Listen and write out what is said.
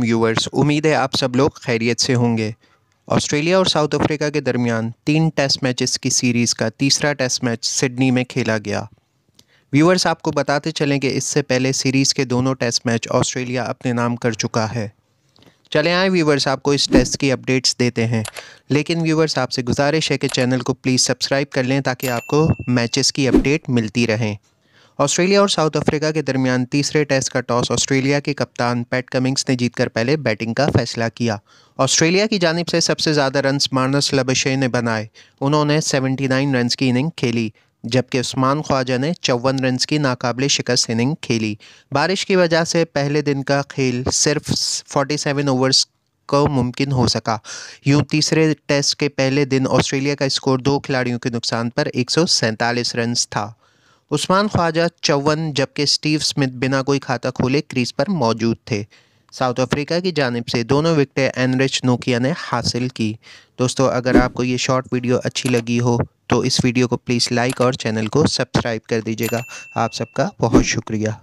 welcome viewers उम्मीद है आप सब लोग खैरियत से होंगे ऑस्ट्रेलिया और साउथ अफ्रीका के दरमियान तीन टेस्ट मैचेस की सीरीज़ का तीसरा टेस्ट मैच सिडनी में खेला गया व्यूअर्स आपको बताते चलें कि इससे पहले सीरीज़ के दोनों टेस्ट मैच ऑस्ट्रेलिया अपने नाम कर चुका है चले आए व्यूवर्स आपको इस टेस्ट की अपडेट्स देते हैं लेकिन व्यूवर्स आपसे गुजारिश है कि चैनल को प्लीज़ सब्सक्राइब कर लें ताकि आपको मैचेस की अपडेट मिलती रहें ऑस्ट्रेलिया और साउथ अफ्रीका के दरमियान तीसरे टेस्ट का टॉस ऑस्ट्रेलिया के कप्तान पैट कमिंग्स ने जीतकर पहले बैटिंग का फैसला किया ऑस्ट्रेलिया की जानब से सबसे ज़्यादा रन मार्नस लबशे ने बनाए उन्होंने सेवेंटी नाइन रन की इनिंग खेली जबकि उस्मान ख्वाजा ने चौवन रन की नाकाबले शिकस्त इनिंग खेली बारिश की वजह से पहले दिन का खेल सिर्फ सेवन ओवर्स को मुमकिन हो सका यूं तीसरे टेस्ट के पहले दिन ऑस्ट्रेलिया का स्कोर दो खिलाड़ियों के नुकसान पर एक रन था उस्मान ख्वाजा चौवन जबकि स्टीव स्मिथ बिना कोई खाता खोले क्रीज पर मौजूद थे साउथ अफ्रीका की जानब से दोनों विकटें एनरिच नोकिया ने हासिल की दोस्तों अगर आपको ये शॉर्ट वीडियो अच्छी लगी हो तो इस वीडियो को प्लीज़ लाइक और चैनल को सब्सक्राइब कर दीजिएगा आप सबका बहुत शुक्रिया